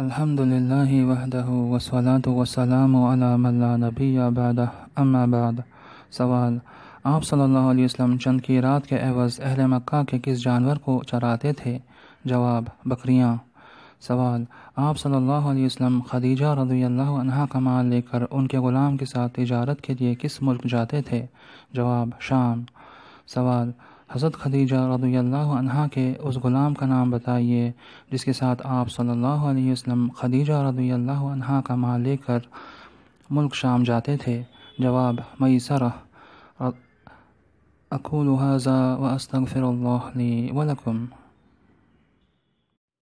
الحمد للہ وسلام لا علام اللہ نبی بعد سوال آپ صلی اللہ علیہ وسلم چند کی رات کے عوض اہل مکہ کے کس جانور کو چراتے تھے جواب بکریاں سوال آپ صلی اللہ علیہ وسلم خدیجہ رضی اللہ عنہ کا مال لے کر ان کے غلام کے ساتھ تجارت کے لیے کس ملک جاتے تھے جواب شام سوال حضرت خدیجہ رضی اللہ عنہ کے اس غلام کا نام بتائیے جس کے ساتھ آپ صلی اللہ علیہ وسلم خدیجہ رضی اللہ عنہ کا ماں لے کر ملک شام جاتے تھے جواب میسرہ اقول و واستغفر اللہ لی ولکم